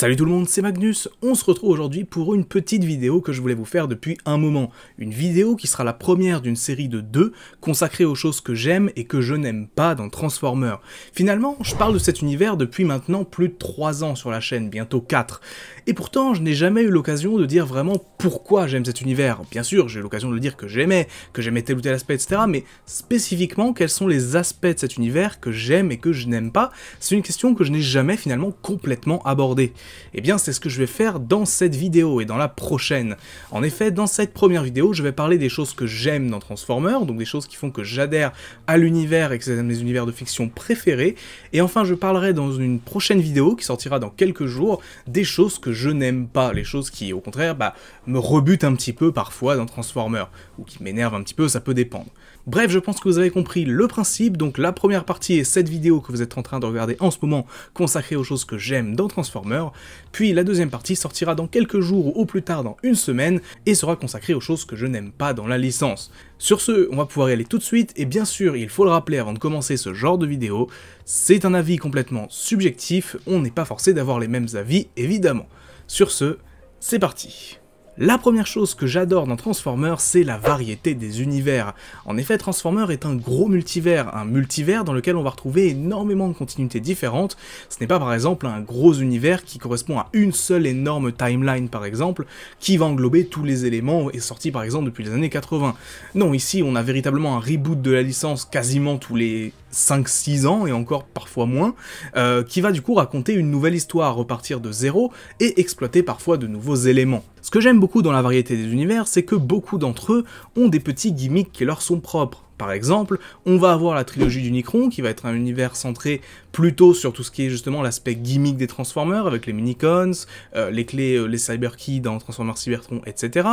Salut tout le monde, c'est Magnus, on se retrouve aujourd'hui pour une petite vidéo que je voulais vous faire depuis un moment. Une vidéo qui sera la première d'une série de deux consacrée aux choses que j'aime et que je n'aime pas dans Transformers. Finalement, je parle de cet univers depuis maintenant plus de 3 ans sur la chaîne, bientôt 4. Et pourtant, je n'ai jamais eu l'occasion de dire vraiment pourquoi j'aime cet univers. Bien sûr, j'ai eu l'occasion de dire que j'aimais, que j'aimais tel ou tel aspect, etc. Mais spécifiquement, quels sont les aspects de cet univers que j'aime et que je n'aime pas, c'est une question que je n'ai jamais finalement complètement abordée. Eh bien, c'est ce que je vais faire dans cette vidéo et dans la prochaine. En effet, dans cette première vidéo, je vais parler des choses que j'aime dans Transformers, donc des choses qui font que j'adhère à l'univers et que c'est un de mes univers de fiction préférés. Et enfin, je parlerai dans une prochaine vidéo qui sortira dans quelques jours des choses que je n'aime pas, les choses qui, au contraire, bah, me rebutent un petit peu parfois dans Transformers, ou qui m'énervent un petit peu, ça peut dépendre. Bref, je pense que vous avez compris le principe, donc la première partie est cette vidéo que vous êtes en train de regarder en ce moment consacrée aux choses que j'aime dans Transformers, puis la deuxième partie sortira dans quelques jours ou au plus tard dans une semaine et sera consacrée aux choses que je n'aime pas dans la licence. Sur ce, on va pouvoir y aller tout de suite et bien sûr, il faut le rappeler avant de commencer ce genre de vidéo, c'est un avis complètement subjectif, on n'est pas forcé d'avoir les mêmes avis évidemment. Sur ce, c'est parti la première chose que j'adore dans Transformers, c'est la variété des univers. En effet, Transformers est un gros multivers, un multivers dans lequel on va retrouver énormément de continuités différentes. Ce n'est pas par exemple un gros univers qui correspond à une seule énorme timeline par exemple, qui va englober tous les éléments et sorti par exemple depuis les années 80. Non, ici on a véritablement un reboot de la licence quasiment tous les 5-6 ans, et encore parfois moins, euh, qui va du coup raconter une nouvelle histoire à repartir de zéro et exploiter parfois de nouveaux éléments. Ce que j'aime beaucoup dans la variété des univers, c'est que beaucoup d'entre eux ont des petits gimmicks qui leur sont propres par exemple, on va avoir la trilogie du Nicron, qui va être un univers centré plutôt sur tout ce qui est justement l'aspect gimmick des Transformers, avec les Minicons, euh, les clés, euh, les Cyberkeys dans Transformers Cybertron, etc.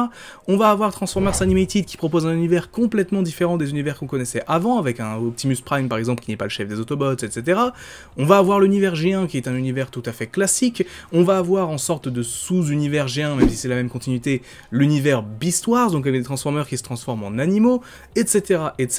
On va avoir Transformers Animated, qui propose un univers complètement différent des univers qu'on connaissait avant, avec un Optimus Prime par exemple, qui n'est pas le chef des Autobots, etc. On va avoir l'univers G1, qui est un univers tout à fait classique. On va avoir en sorte de sous-univers G1, même si c'est la même continuité, l'univers Beast Wars, donc avec des Transformers qui se transforment en animaux, etc. etc.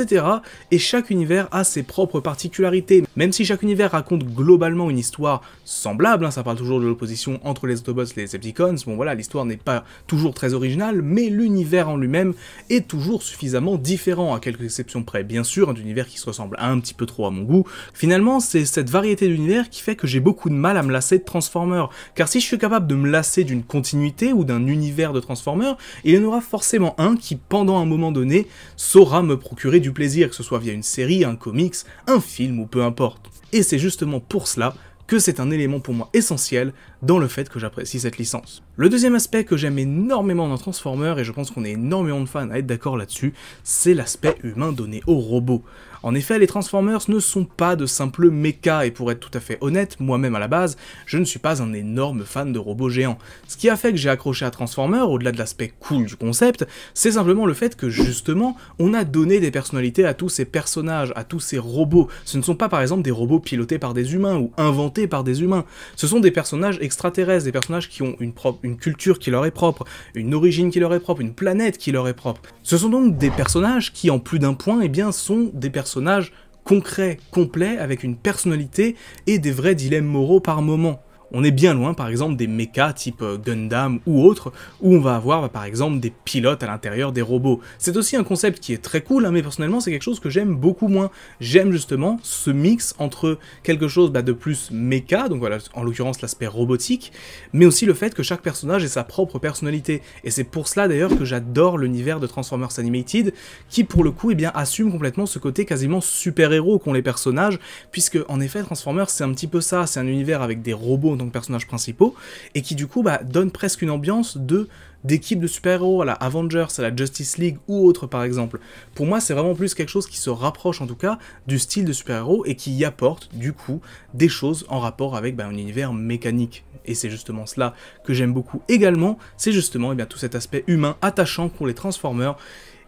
Et chaque univers a ses propres particularités. Même si chaque univers raconte globalement une histoire semblable, hein, ça parle toujours de l'opposition entre les Autobots et les Decepticons, bon voilà, l'histoire n'est pas toujours très originale, mais l'univers en lui-même est toujours suffisamment différent, à quelques exceptions près, bien sûr, hein, d'univers qui se ressemble un petit peu trop à mon goût. Finalement, c'est cette variété d'univers qui fait que j'ai beaucoup de mal à me lasser de Transformers, car si je suis capable de me lasser d'une continuité ou d'un univers de Transformers, il y en aura forcément un qui, pendant un moment donné, saura me procurer du plaisir, que ce soit via une série, un comics, un film ou peu importe. Et c'est justement pour cela que c'est un élément pour moi essentiel dans le fait que j'apprécie cette licence. Le deuxième aspect que j'aime énormément dans Transformers, et je pense qu'on est énormément de fans à être d'accord là-dessus, c'est l'aspect humain donné aux robots. En effet, les Transformers ne sont pas de simples mechas, et pour être tout à fait honnête, moi-même à la base, je ne suis pas un énorme fan de robots géants. Ce qui a fait que j'ai accroché à Transformers, au-delà de l'aspect cool du concept, c'est simplement le fait que justement, on a donné des personnalités à tous ces personnages, à tous ces robots. Ce ne sont pas par exemple des robots pilotés par des humains ou inventés par des humains. Ce sont des personnages extraterrestres, des personnages qui ont une, une culture qui leur est propre, une origine qui leur est propre, une planète qui leur est propre. Ce sont donc des personnages qui, en plus d'un point, eh bien, sont des personnages personnage concret, complet, avec une personnalité et des vrais dilemmes moraux par moment. On est bien loin par exemple des mechas type euh, Gundam ou autres, où on va avoir par exemple des pilotes à l'intérieur des robots. C'est aussi un concept qui est très cool, hein, mais personnellement c'est quelque chose que j'aime beaucoup moins. J'aime justement ce mix entre quelque chose bah, de plus mecha, donc voilà en l'occurrence l'aspect robotique, mais aussi le fait que chaque personnage ait sa propre personnalité. Et c'est pour cela d'ailleurs que j'adore l'univers de Transformers Animated, qui pour le coup eh bien, assume complètement ce côté quasiment super-héros qu'ont les personnages, puisque en effet Transformers c'est un petit peu ça, c'est un univers avec des robots donc personnages principaux, et qui du coup bah, donne presque une ambiance de d'équipe de super-héros à la Avengers, à la Justice League ou autre par exemple. Pour moi, c'est vraiment plus quelque chose qui se rapproche en tout cas du style de super-héros et qui y apporte du coup des choses en rapport avec bah, un univers mécanique. Et c'est justement cela que j'aime beaucoup également, c'est justement eh bien, tout cet aspect humain attachant pour les Transformers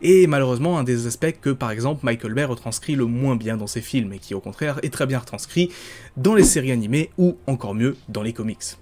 et malheureusement un des aspects que par exemple Michael Bay retranscrit le moins bien dans ses films, et qui au contraire est très bien retranscrit dans les séries animées ou encore mieux dans les comics.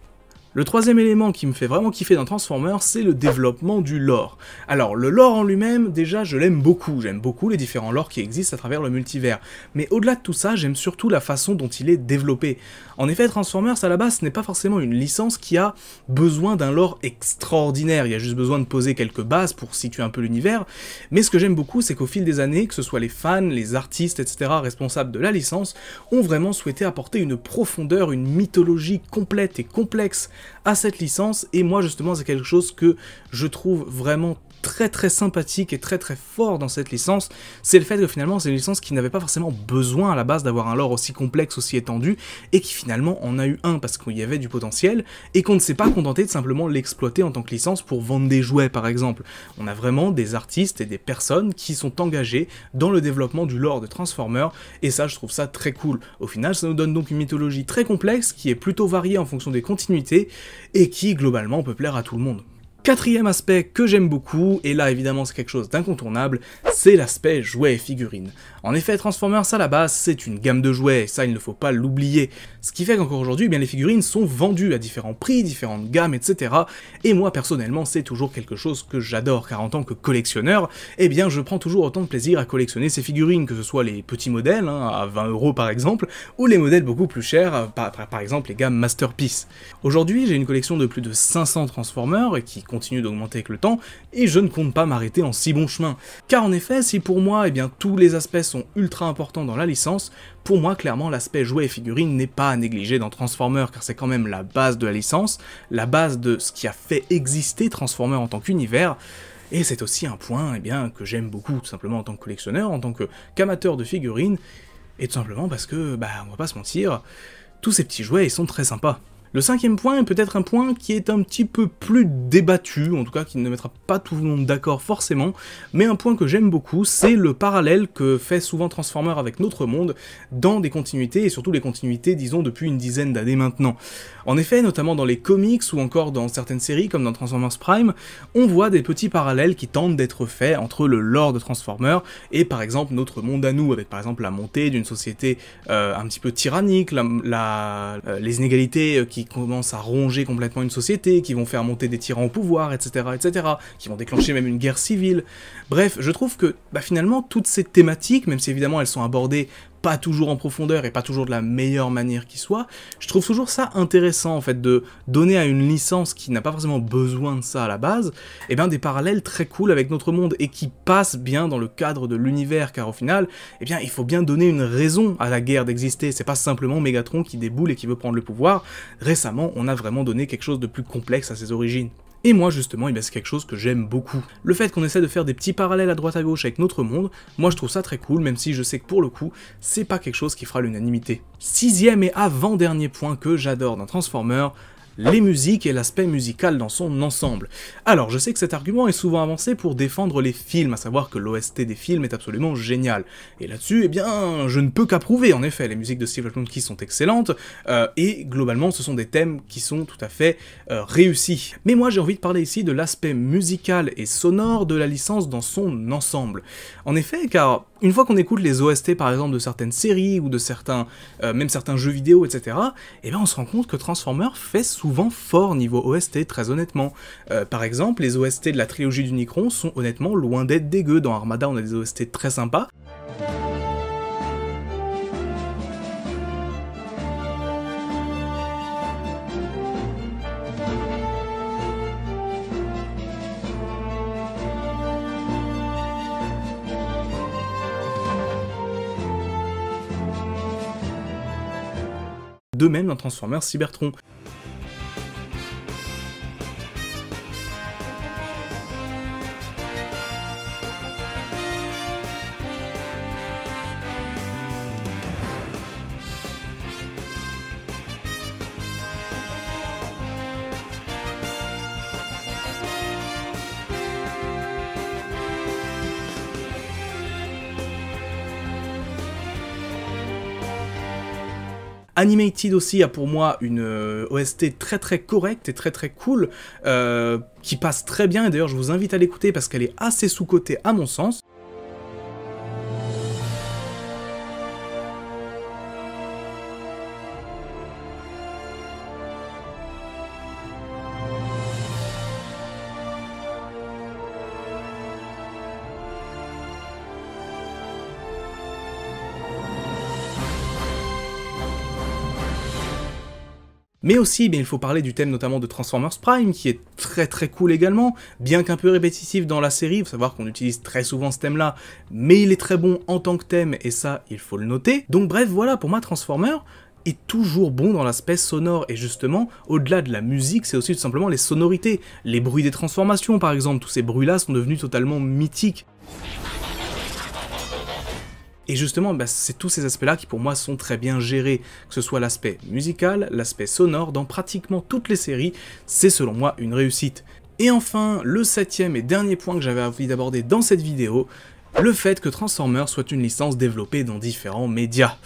Le troisième élément qui me fait vraiment kiffer dans Transformers, c'est le développement du lore. Alors, le lore en lui-même, déjà, je l'aime beaucoup. J'aime beaucoup les différents lores qui existent à travers le multivers. Mais au-delà de tout ça, j'aime surtout la façon dont il est développé. En effet, Transformers, à la base, ce n'est pas forcément une licence qui a besoin d'un lore extraordinaire. Il y a juste besoin de poser quelques bases pour situer un peu l'univers. Mais ce que j'aime beaucoup, c'est qu'au fil des années, que ce soit les fans, les artistes, etc., responsables de la licence, ont vraiment souhaité apporter une profondeur, une mythologie complète et complexe à cette licence. Et moi, justement, c'est quelque chose que je trouve vraiment très très sympathique et très très fort dans cette licence, c'est le fait que finalement c'est une licence qui n'avait pas forcément besoin à la base d'avoir un lore aussi complexe, aussi étendu, et qui finalement en a eu un parce qu'il y avait du potentiel, et qu'on ne s'est pas contenté de simplement l'exploiter en tant que licence pour vendre des jouets par exemple. On a vraiment des artistes et des personnes qui sont engagées dans le développement du lore de Transformers, et ça je trouve ça très cool. Au final ça nous donne donc une mythologie très complexe qui est plutôt variée en fonction des continuités, et qui globalement peut plaire à tout le monde. Quatrième aspect que j'aime beaucoup, et là évidemment c'est quelque chose d'incontournable, c'est l'aspect jouets et figurines. En effet, Transformers à la base, c'est une gamme de jouets, ça il ne faut pas l'oublier. Ce qui fait qu'encore aujourd'hui, eh bien les figurines sont vendues à différents prix, différentes gammes, etc. Et moi personnellement, c'est toujours quelque chose que j'adore, car en tant que collectionneur, eh bien je prends toujours autant de plaisir à collectionner ces figurines, que ce soit les petits modèles, hein, à 20 euros par exemple, ou les modèles beaucoup plus chers, par, par exemple les gammes Masterpiece. Aujourd'hui, j'ai une collection de plus de 500 Transformers, qui continue d'augmenter avec le temps, et je ne compte pas m'arrêter en si bon chemin. Car en effet, si pour moi, eh bien, tous les aspects sont ultra importants dans la licence, pour moi, clairement, l'aspect jouets et figurines n'est pas à négliger dans Transformers, car c'est quand même la base de la licence, la base de ce qui a fait exister Transformers en tant qu'univers, et c'est aussi un point eh bien, que j'aime beaucoup, tout simplement en tant que collectionneur, en tant qu'amateur de figurines, et tout simplement parce que, bah, on va pas se mentir, tous ces petits jouets, ils sont très sympas. Le cinquième point est peut-être un point qui est un petit peu plus débattu, en tout cas qui ne mettra pas tout le monde d'accord forcément, mais un point que j'aime beaucoup, c'est le parallèle que fait souvent Transformer avec notre monde dans des continuités, et surtout les continuités, disons, depuis une dizaine d'années maintenant. En effet, notamment dans les comics ou encore dans certaines séries, comme dans Transformers Prime, on voit des petits parallèles qui tentent d'être faits entre le lore de Transformer et par exemple notre monde à nous, avec par exemple la montée d'une société euh, un petit peu tyrannique, euh, les inégalités euh, qui qui commencent à ronger complètement une société, qui vont faire monter des tyrans au pouvoir, etc., etc., qui vont déclencher même une guerre civile. Bref, je trouve que bah, finalement, toutes ces thématiques, même si évidemment elles sont abordées pas toujours en profondeur et pas toujours de la meilleure manière qui soit, je trouve toujours ça intéressant en fait de donner à une licence qui n'a pas forcément besoin de ça à la base, et eh bien des parallèles très cool avec notre monde et qui passent bien dans le cadre de l'univers car au final, et eh bien il faut bien donner une raison à la guerre d'exister, c'est pas simplement Megatron qui déboule et qui veut prendre le pouvoir. Récemment, on a vraiment donné quelque chose de plus complexe à ses origines. Et moi justement, eh c'est quelque chose que j'aime beaucoup. Le fait qu'on essaie de faire des petits parallèles à droite à gauche avec notre monde, moi je trouve ça très cool, même si je sais que pour le coup, c'est pas quelque chose qui fera l'unanimité. Sixième et avant-dernier point que j'adore dans Transformer les musiques et l'aspect musical dans son ensemble. Alors, je sais que cet argument est souvent avancé pour défendre les films, à savoir que l'OST des films est absolument génial. Et là-dessus, eh bien, je ne peux qu'approuver, en effet, les musiques de Steve qui sont excellentes, euh, et globalement, ce sont des thèmes qui sont tout à fait euh, réussis. Mais moi, j'ai envie de parler ici de l'aspect musical et sonore de la licence dans son ensemble. En effet, car une fois qu'on écoute les OST par exemple de certaines séries ou de certains, euh, même certains jeux vidéo, etc., eh ben on se rend compte que Transformers fait souvent fort niveau OST, très honnêtement. Euh, par exemple, les OST de la trilogie d'Unicron sont honnêtement loin d'être dégueux. Dans Armada, on a des OST très sympas. De même, dans Transformers, Cybertron Animated aussi a pour moi une euh, OST très très correcte et très très cool, euh, qui passe très bien, et d'ailleurs je vous invite à l'écouter parce qu'elle est assez sous-cotée à mon sens. Mais aussi, eh il faut parler du thème notamment de Transformers Prime, qui est très très cool également, bien qu'un peu répétitif dans la série, il faut savoir qu'on utilise très souvent ce thème-là, mais il est très bon en tant que thème, et ça, il faut le noter. Donc bref, voilà, pour moi, Transformers, est toujours bon dans l'aspect sonore et justement au-delà de la musique c'est aussi tout simplement les sonorités, les bruits des transformations par exemple, tous ces bruits là sont devenus totalement mythiques. Et justement, bah, c'est tous ces aspects-là qui pour moi sont très bien gérés, que ce soit l'aspect musical, l'aspect sonore, dans pratiquement toutes les séries, c'est selon moi une réussite. Et enfin, le septième et dernier point que j'avais envie d'aborder dans cette vidéo, le fait que Transformers soit une licence développée dans différents médias.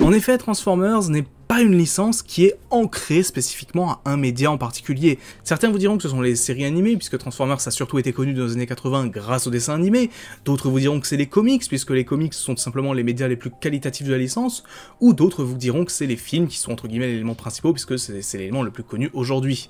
En effet, Transformers n'est une licence qui est ancrée spécifiquement à un média en particulier. Certains vous diront que ce sont les séries animées, puisque Transformers a surtout été connu dans les années 80 grâce aux dessins animés, d'autres vous diront que c'est les comics, puisque les comics sont simplement les médias les plus qualitatifs de la licence, ou d'autres vous diront que c'est les films qui sont entre guillemets l'élément principal, puisque c'est l'élément le plus connu aujourd'hui.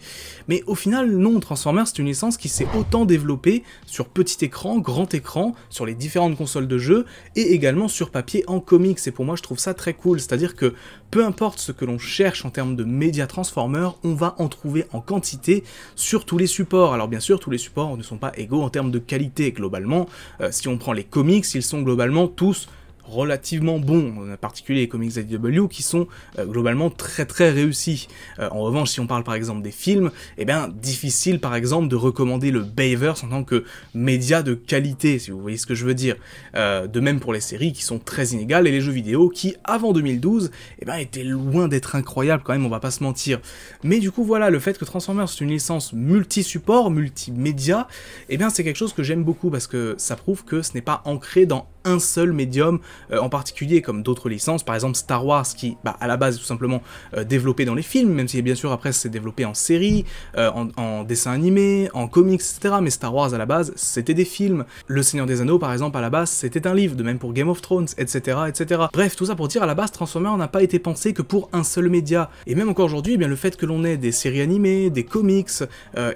Mais au final, non, Transformers c'est une licence qui s'est autant développée sur petit écran, grand écran, sur les différentes consoles de jeux, et également sur papier en comics, et pour moi je trouve ça très cool, c'est-à-dire que peu importe ce que l'on cherche en termes de médias transformer, on va en trouver en quantité sur tous les supports. Alors bien sûr, tous les supports ne sont pas égaux en termes de qualité globalement. Euh, si on prend les comics, ils sont globalement tous relativement bons, en particulier les comics IDW qui sont euh, globalement très très réussis. Euh, en revanche, si on parle par exemple des films, eh bien difficile par exemple de recommander le Bayverse en tant que média de qualité, si vous voyez ce que je veux dire. Euh, de même pour les séries qui sont très inégales et les jeux vidéo qui avant 2012, eh bien étaient loin d'être incroyables quand même, on va pas se mentir. Mais du coup voilà, le fait que Transformers est une licence multi-support, multimédia, eh bien c'est quelque chose que j'aime beaucoup parce que ça prouve que ce n'est pas ancré dans un seul médium euh, en particulier, comme d'autres licences, par exemple Star Wars, qui bah, à la base est tout simplement euh, développé dans les films, même si bien sûr après c'est développé en série, euh, en, dessin animé, en comics, etc. Mais Star Wars à la base c'était des films. Le Seigneur des Anneaux par exemple à la base c'était un livre, de même pour Game of Thrones, etc. etc. Bref, tout ça pour dire à la base Transformers n'a pas été pensé que pour un seul média. Et même encore aujourd'hui, eh bien le fait que l'on ait des séries animées, des comics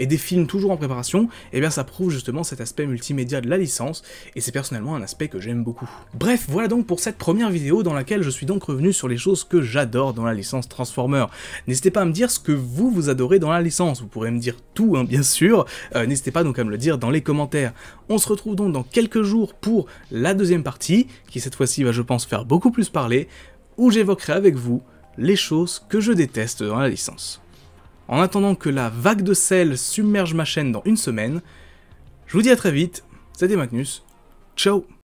et des films toujours en préparation, eh bien ça prouve justement cet aspect multimédia de la licence, et c'est personnellement un aspect que j'aime beaucoup. Bref, voilà donc pour cette première vidéo dans laquelle je suis donc revenu sur les choses que j'adore dans la licence Transformer. N'hésitez pas à me dire ce que vous, vous adorez dans la licence, vous pourrez me dire tout hein, bien sûr, euh, n'hésitez pas donc à me le dire dans les commentaires. On se retrouve donc dans quelques jours pour la deuxième partie, qui cette fois-ci va je pense faire beaucoup plus parler, où j'évoquerai avec vous les choses que je déteste dans la licence. En attendant que la vague de sel submerge ma chaîne dans une semaine, je vous dis à très vite, c'était Magnus, ciao